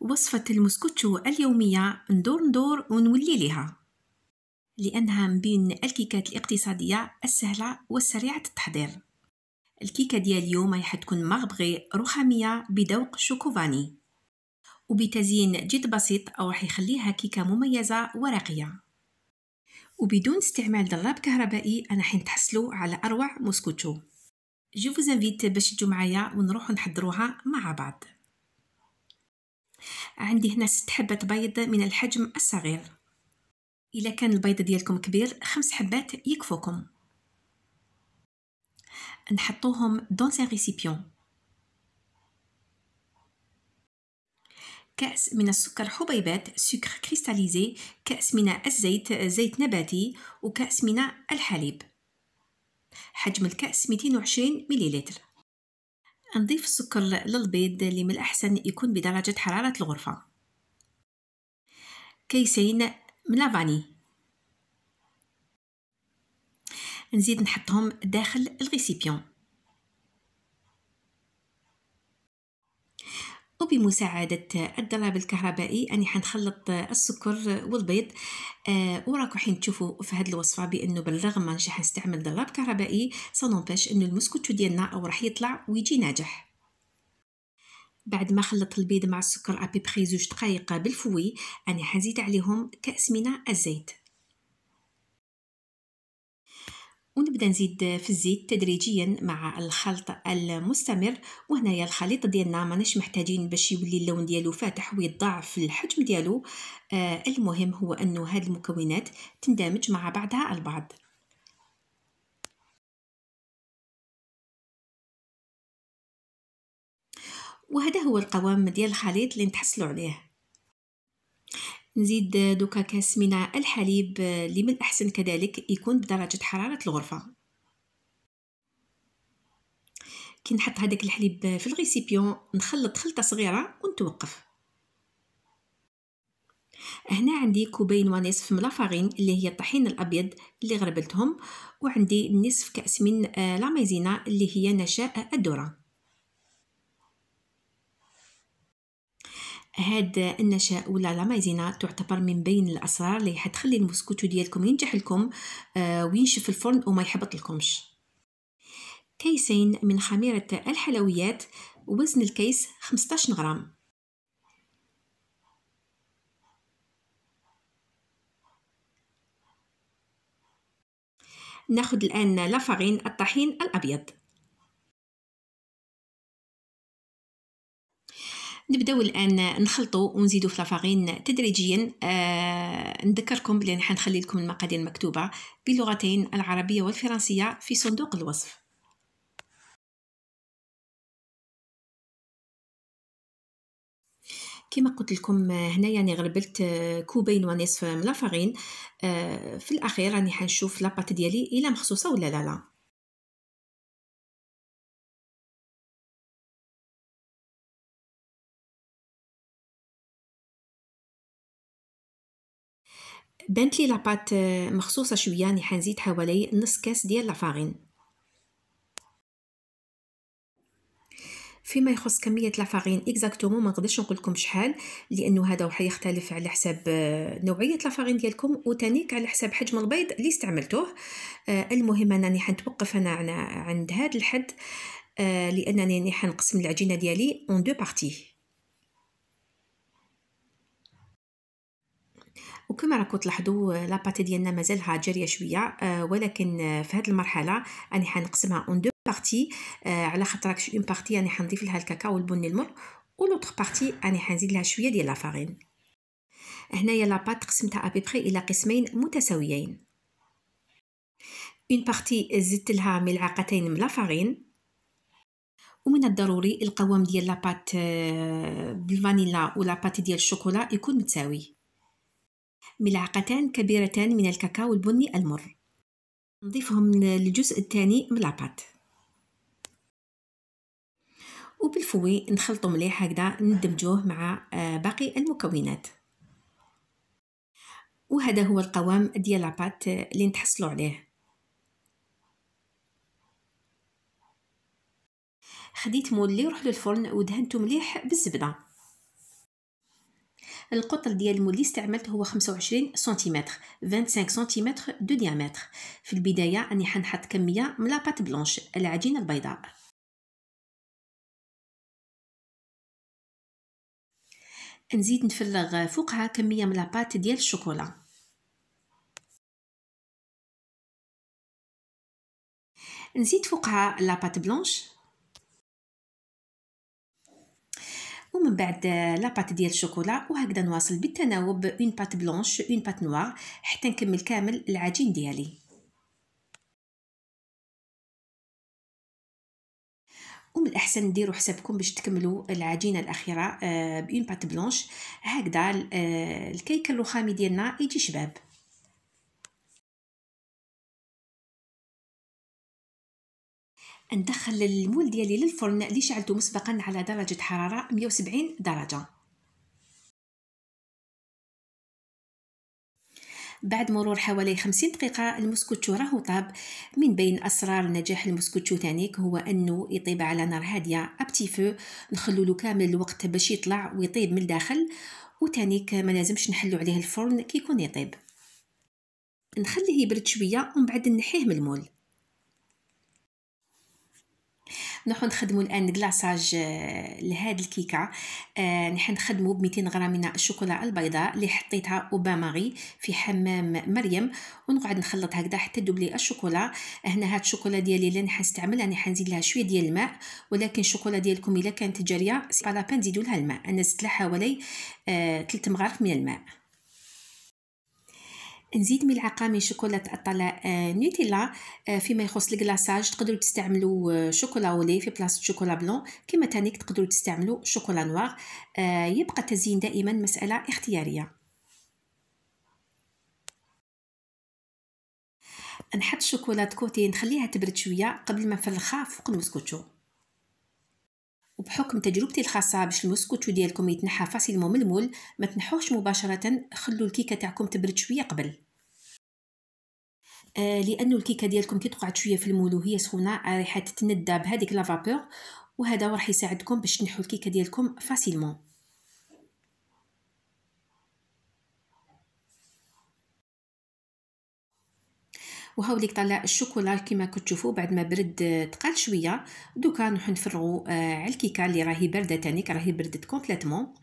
وصفة المسكوتشو اليومية ندور ندور ونولي لها لأنها من بين الكيكات الاقتصادية السهلة والسريعة التحضير الكيكة ديال اليوم راح تكون مغبغي رخامية بدوق شوكوفاني وبتزيين جد بسيط أو راح يخليها كيكة مميزة ورقية وبدون استعمال ضراب كهربائي أنا حين تحصلوا على أروع موسكوتشو جو فوز انفيت باش تجو معايا ونروح نحضروها مع بعض عندي هنا ست حبات بيض من الحجم الصغير إذا كان البيض ديالكم كبير خمس حبات يكفوكم نحطوهم دون ان ريسيبيون كأس من السكر حبيبات سكر كريستاليزي كأس من الزيت زيت نباتي وكأس من الحليب حجم الكأس 220 مليلتر نضيف السكر للبيض اللي من الأحسن يكون بدرجة حرارة الغرفة كيسين من لافاني نزيد نحطهم داخل الغيسيبيون وبمساعدة الضراب الكهربائي أني حنخلط السكر والبيض آه وراكو حين تشوفوا في هذه الوصفة بأنه بالرغم من حنستعمل ضراب كهربائي سنونباش أنه المسكوتو ديالنا راح يطلع ويجي ناجح بعد ما خلط البيض مع السكر ابيبخي زوج دقائق بالفوي أنا حنزيد عليهم كأس من الزيت ونبدا نزيد في الزيت تدريجيا مع الخلط المستمر وهنايا الخليط ديالنا ماناش محتاجين باش يولي اللون ديالو فاتح ويضاعف الحجم ديالو آه المهم هو انه هاد المكونات تندمج مع بعضها البعض وهذا هو القوام ديال الخليط اللي نتحصلوا عليه نزيد دوكا كاس من الحليب آه، اللي من الأحسن كذلك يكون بدرجة حرارة الغرفة كي نحط هذاك الحليب في الغيسيبيون نخلط خلطة صغيرة ونتوقف هنا عندي كوبين ونصف من لافارين اللي هي الطحين الابيض اللي غربلتهم وعندي نصف كاس من آه، لاميزينا اللي هي نشاء الذره هاد النشاء ولا لا مايزينا تعتبر من بين الاسرار اللي حتخلي المسكوتو ديالكم ينجح لكم آه، وينشف الفرن وما يحبط لكمش كيسين من خميرة الحلويات وزن الكيس 15 غرام ناخد الآن لافارين الطحين الأبيض نبداو الان نخلطو ونزيدو في لافارين تدريجيا آه نذكركم بلي راح نخلي لكم المقادير المكتوبه باللغتين العربيه والفرنسيه في صندوق الوصف كما قلت لكم هنايا يعني غربلت كوبين ونصف من لافارين آه في الاخير راني حنشوف لاباط ديالي الا مخصوصه ولا لا لا بانت لي لاباط آه، مخصوصة شوية راني حنزيد حوالي نص كاس ديال لافارين فيما يخص كمية لافارين اكزاكتومون ما نقدرش نقول لكم شحال لانه هذا حيختلف على حساب آه، نوعية لافارين ديالكم وتانيك على حساب حجم البيض اللي استعملتوه آه، المهم انني حنتوقف انا عند هذا الحد لانني حنقسم العجينة ديالي اون دو بارتي وكما راكم تلاحظوا لاباتي ديالنا مازالها جاريه شويه آه، ولكن آه، في هذه المرحله انا حنقسمها اون دو بارتي على خاطر اون بارتي انا حنضيف لها الكاكاو البني المر ولوطخ بارتي انا حنزيد لها شويه ديال لافارين هنايا لاباط قسمتها ابيبخي الى قسمين متساويين اون بارتي زدت لها ملعقتين من لافارين ومن الضروري القوام ديال لاباط آه، بالفانيلا ولا بات ديال الشوكولا يكون متساوي ملعقتان كبيرتان من الكاكاو البني المر نضيفهم للجزء الثاني من لاباط وبالفوي نخلطو مليح هكذا ندمجوه مع آه، باقي المكونات وهذا هو القوام ديال لاباط اللي نتحصلوا عليه خديت اللي وروح للفرن ودهنته مليح بالزبده القطر ديال المولي استعملته هو 25 سنتيمتر 25 سنتيمتر دو ديامتر في البدايه اني حنحط كميه من لاباط بلونش العجينه البيضاء نزيد نفرغ فوقها كميه من لاباط ديال الشوكولا نزيد فوقها لاباط بلونش ومن بعد لاباط ديال الشوكولا وهكذا نواصل بالتناوب اون بات بلونش اون بات نوار حتى نكمل كامل العجين ديالي ومن الاحسن ديروا حسابكم باش تكملوا العجينه الاخيره بين بات بلونش هكذا آه، الكيك الرخامي ديالنا يجي شباب ندخل المول ديالي للفرن اللي شعلته مسبقا على درجه حراره 170 درجه بعد مرور حوالي 50 دقيقة المسكوتشو راهو طاب من بين أسرار نجاح المسكوتشو تانيك هو أنه يطيب على نار هادية أبتيفو نخلولو كامل الوقت باش يطلع ويطيب من الداخل وتانيك ما لازمش نحلو عليه الفرن كيكون يطيب نخليه يبرد شوية ومن بعد نحيه من المول نروحو نخدمو الان كلاصاج آه، لهاد الكيكه آه نحن نخدمو ب 200 غرام من الشوكولا البيضاء اللي حطيتها اوباماغي في حمام مريم ونقعد نخلط هكذا حتى دوب لي الشوكولا هنا هاد الشوكولا ديالي اللي نستعمل راني حنزيد لها شويه ديال الماء ولكن الشوكولا ديالكم الا كانت جاريه سي با بان تزيدوا لها الماء انا زدت لها حوالي 3 آه مغارف من الماء نزيد ملعقه من شوكولاته الطلاء آه، نوتيلا آه، فيما يخص الكلاصاج تقدروا تستعملوا آه، شوكولا اولي في بلاصه شوكولا بلون كما تانيك تقدروا تستعملوا شوكولا نوار يبقى التزيين دائما مساله اختياريه نحط شوكولاته كوتي نخليها تبرد شويه قبل ما نفلخها فوق المسكوتشو وبحكم تجربتي الخاصة باش المسكوتشو ديالكم يتنحى فاسيلمون من المول ما تنحوش مباشرة خلو الكيكة تاعكم تبرد شوية قبل آه لانه الكيكه ديالكم كي تقعد شويه في المول وهي سخونه راح تتندى بهذيك لافابور وهذا راح يساعدكم باش تنحو الكيكه ديالكم فاسيلمون وهاوليك طلع الشوكولا كما كتشوفوا بعد ما برد آه، تقال شويه دوكا نروح نفرغوا آه، على الكيكه اللي راهي بارده ثاني راهي بردت كومبليتوم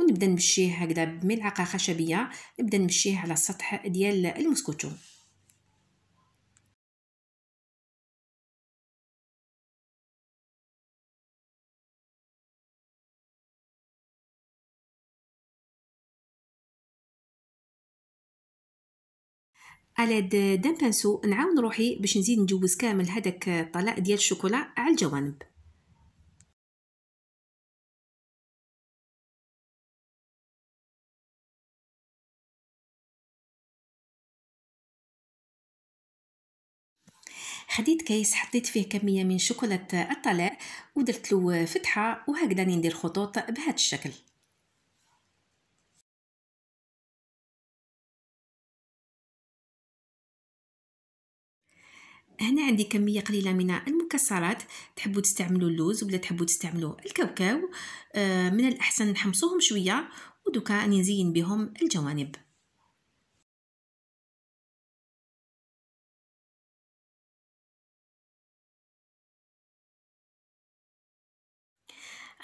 ونبدا نمشيه هكذا بملعقه خشبيه نبدا نمشيه على السطح ديال المسكوتو على بانسو نعاون روحي باش نزيد نجوز كامل هذاك الطلاء ديال الشوكولا على الجوانب خديت كيس حطيت فيه كميه من شوكولاته الطلاء ودرت له فتحه وهكذا ندير خطوط بهذا الشكل هنا عندي كميه قليله من المكسرات تحبوا تستعملوا اللوز ولا تحبوا تستعملوا الكاوكاو آه، من الاحسن نحمصوهم شويه ودوكا راني نزين بهم الجوانب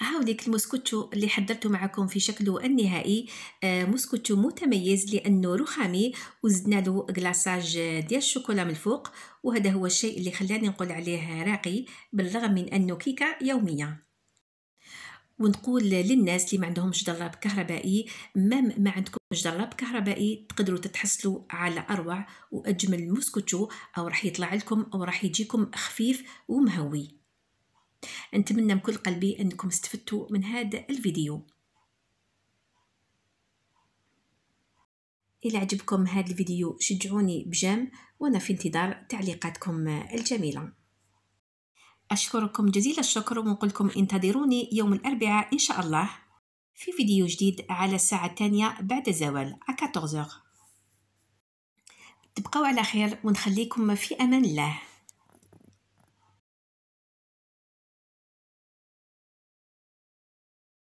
هاوديك المسكوتشو اللي حضرته معكم في شكله النهائي آه، مسكوتشو متميز لانه رخامي وزدنا له كلاصاج ديال الشوكولا من الفوق وهذا هو الشيء اللي خلاني نقول عليه راقي بالرغم من انه كيكه يوميه ونقول للناس اللي ما عندهمش جراب كهربائي ما ما عندكمش جراب كهربائي تقدروا تتحصلوا على اروع واجمل موسكوتشو او راح يطلع لكم او راح يجيكم خفيف ومهوي نتمنى بكل قلبي أنكم استفدتوا من هذا الفيديو إلى عجبكم هذا الفيديو شجعوني بجام وأنا في انتظار تعليقاتكم الجميلة أشكركم جزيل الشكر ونقول لكم انتظروني يوم الأربعاء إن شاء الله في فيديو جديد على الساعة الثانية بعد الزوال 14 تبقوا على خير ونخليكم في أمان الله